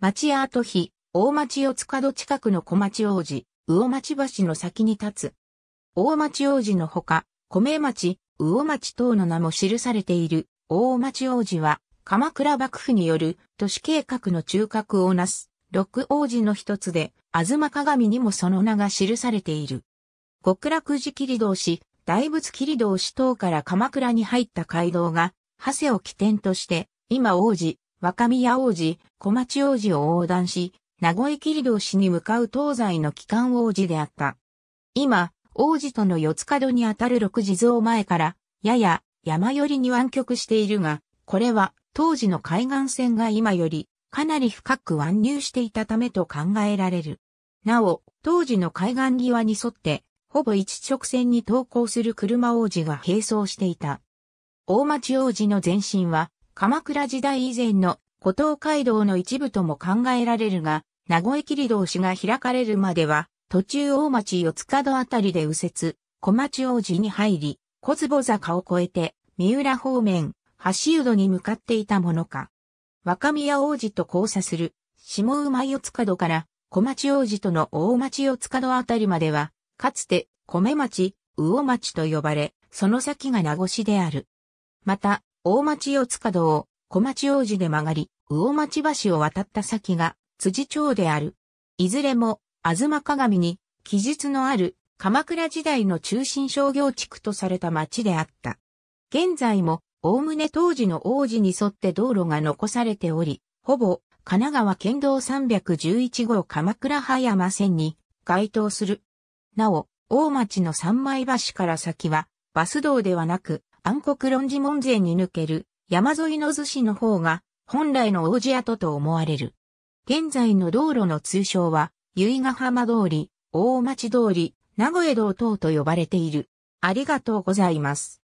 町アート碑、大町四つ角近くの小町王子、魚町橋の先に立つ。大町王子のほか、米町、魚町等の名も記されている、大町王子は、鎌倉幕府による都市計画の中核をなす、六王子の一つで、東鏡にもその名が記されている。極楽寺切通し、大仏切通し等から鎌倉に入った街道が、長谷を起点として、今王子、若宮王子、小町王子を横断し、名古屋切通市に向かう東西の帰還王子であった。今、王子との四つ角にあたる六地蔵前から、やや山寄りに湾曲しているが、これは当時の海岸線が今よりかなり深く湾入していたためと考えられる。なお、当時の海岸際に沿って、ほぼ一直線に投降する車王子が並走していた。大町王子の前身は、鎌倉時代以前の古東街道の一部とも考えられるが、名古屋切通市が開かれるまでは、途中大町四つ角あたりで右折、小町王子に入り、小坪坂を越えて、三浦方面、橋戸に向かっていたものか。若宮王子と交差する、下馬四つ角から、小町王子との大町四つ角あたりまでは、かつて、米町、魚町と呼ばれ、その先が名護市である。また、大町四塚道、小町王子で曲がり、魚町橋を渡った先が辻町である。いずれも、あずま鏡に記述のある鎌倉時代の中心商業地区とされた町であった。現在も、おおむね当時の王子に沿って道路が残されており、ほぼ神奈川県道311号鎌倉葉山線に該当する。なお、大町の三枚橋から先はバス道ではなく、暗黒論寺門前に抜ける山沿いの逗子の方が本来の王子跡と思われる。現在の道路の通称は、由比ヶ浜通り、大町通り、名古屋道等と呼ばれている。ありがとうございます。